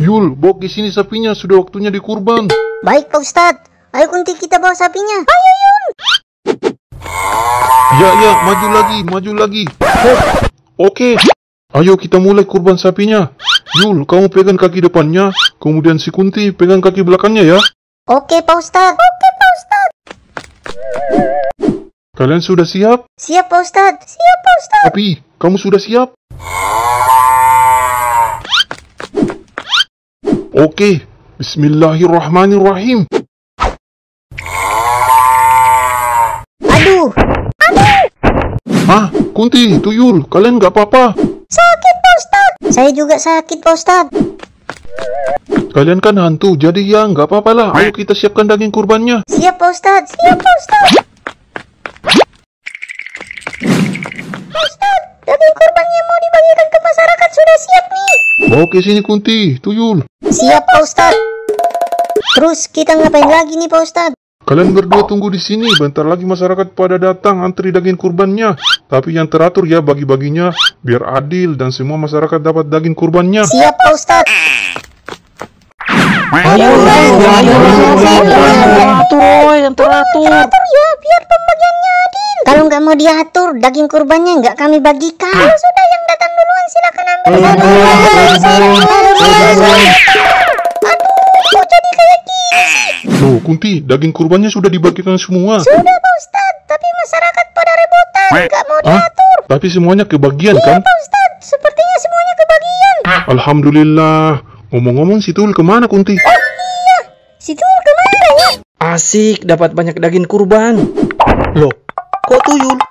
Yul, bawa ke sini sapinya, sudah waktunya dikurban. Baik Pak Ustadz, ayo kunti kita bawa sapinya. Ayo Yul! Ya, ya, maju lagi, maju lagi. Oke. Oke, ayo kita mulai kurban sapinya. Yul, kamu pegang kaki depannya, kemudian si Kunti pegang kaki belakangnya ya. Oke Pak Ustadz. Oke Pak Ustadz. Kalian sudah siap? Siap Pak Ustadz. Siap Pak Ustadz. Tapi, kamu sudah siap? Oke, bismillahirrahmanirrahim. Aduh. Aduh. Ah, Kunti, Tuyul, kalian nggak apa-apa? Sakit, Pak Ustad. Saya juga sakit, Pak Ustad. Kalian kan hantu, jadi ya nggak apa-apa lah. Ayo kita siapkan daging kurbannya. Siap, Pak Ustad. Siap, Pak Ustad. Ustad, daging kurbannya mau dibagikan ke masyarakat sudah siap nih. Oke, sini Kunti, Tuyul. Siap Pak Ustad. Terus kita ngapain lagi nih Pak Ustad? Kalian berdua tunggu di sini, bentar lagi masyarakat pada datang antri daging kurbannya. Tapi yang teratur ya bagi-baginya, biar adil dan semua masyarakat dapat daging kurbannya. Siap Pak Ustad. yang teratur. ya, biar pembagiannya adil. Kalau nggak mau diatur, daging kurbannya nggak kami bagikan. Kalau sudah yang datang duluan silakan ambil. Aduh, jadi kayak Loh, Kunti, daging kurbannya sudah dibagikan semua. Sudah, Pak Ustad, tapi masyarakat pada rebutan, nggak mau ah, diatur. tapi semuanya kebagian, iya, kan? Pak Ustad, sepertinya semuanya kebagian. Ah. Alhamdulillah. Ngomong-ngomong, si Tul kemana, Kunti? Oh, iya, si Tul kemana ya? Asik, dapat banyak daging kurban. Loh, kok tuyul?